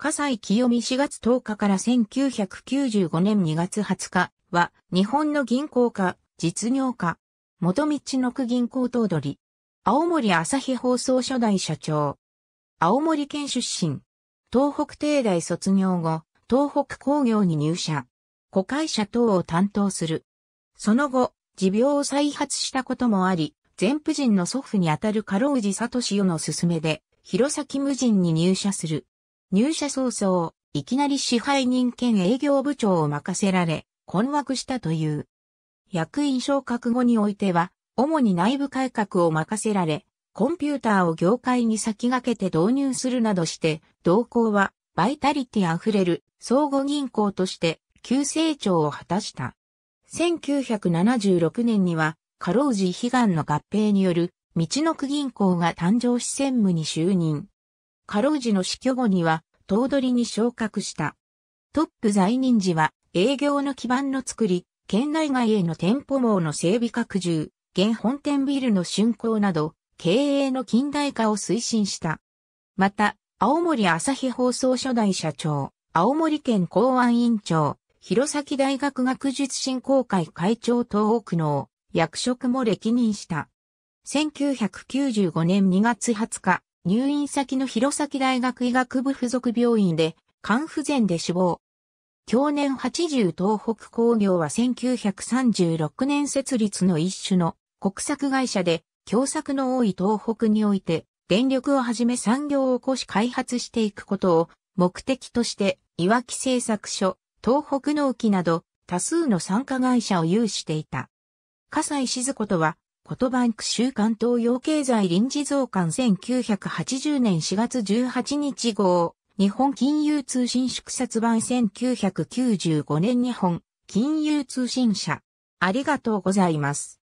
笠井清美4月10日から1995年2月20日は、日本の銀行家、実業家、元道の区銀行頭取、青森朝日放送初代社長、青森県出身、東北帝大卒業後、東北工業に入社、古会社等を担当する。その後、持病を再発したこともあり、前夫人の祖父にあたる家老氏聡世の勧めで、弘前無人に入社する。入社早々、いきなり支配人兼営業部長を任せられ、困惑したという。役員昇格後においては、主に内部改革を任せられ、コンピューターを業界に先駆けて導入するなどして、同行はバイタリティ溢れる相互銀行として急成長を果たした。1976年には、過労う悲願の合併による、道の区銀行が誕生し専務に就任。かろうの死去後には、頭取に昇格した。トップ在任時は営業の基盤の作り、県内外への店舗網の整備拡充、現本店ビルの竣工など、経営の近代化を推進した。また、青森朝日放送初代社長、青森県公安委員長、弘前大学学術振興会会長等多くの役職も歴任した。1995年2月20日、入院先の弘前大学医学部附属病院で、肝不全で死亡。去年80東北工業は1936年設立の一種の国策会社で、共作の多い東北において、電力をはじめ産業を起こし開発していくことを目的として、いわき製作所、東北農機など多数の参加会社を有していた。笠井静子とはことバンク週刊東洋経済臨時増刊1980年4月18日号、日本金融通信縮冊版1995年日本金融通信社。ありがとうございます。